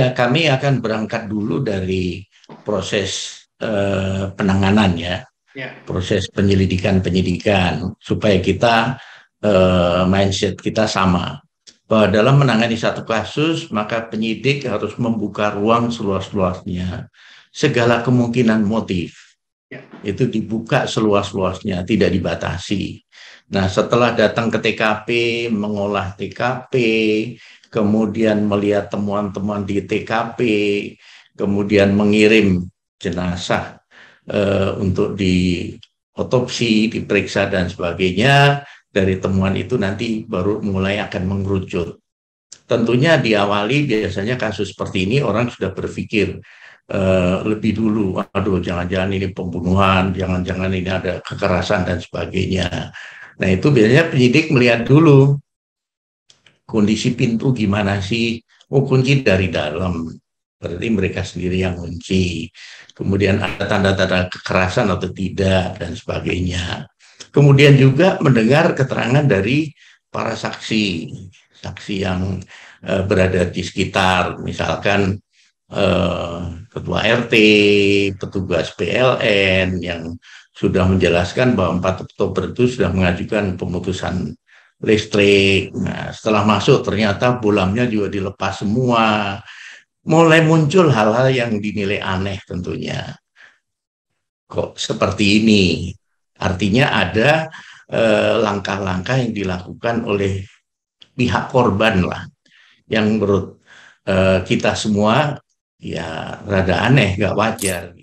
Ya, kami akan berangkat dulu dari proses eh, penanganan ya, ya. proses penyelidikan-penyidikan supaya kita eh, mindset kita sama. Bahwa dalam menangani satu kasus maka penyidik harus membuka ruang seluas-luasnya, segala kemungkinan motif ya. itu dibuka seluas-luasnya, tidak dibatasi. Nah, setelah datang ke TKP, mengolah TKP, kemudian melihat temuan-temuan di TKP, kemudian mengirim jenazah e, untuk di otopsi, diperiksa dan sebagainya, dari temuan itu nanti baru mulai akan mengerucut. Tentunya diawali biasanya kasus seperti ini orang sudah berpikir e, lebih dulu, aduh jangan-jangan ini pembunuhan, jangan-jangan ini ada kekerasan dan sebagainya Nah itu biasanya penyidik melihat dulu kondisi pintu gimana sih? Oh kunci dari dalam, berarti mereka sendiri yang kunci. Kemudian ada tanda-tanda kekerasan atau tidak dan sebagainya. Kemudian juga mendengar keterangan dari para saksi, saksi yang e, berada di sekitar, misalkan e, ketua RT, petugas PLN yang sudah menjelaskan bahwa 4 Oktober itu sudah mengajukan pemutusan listrik. Nah, setelah masuk ternyata bulamnya juga dilepas semua. Mulai muncul hal-hal yang dinilai aneh tentunya. Kok seperti ini? Artinya ada eh, langkah-langkah eh, yang dilakukan oleh pihak korban lah yang menurut eh, kita semua ya rada aneh, gak wajar.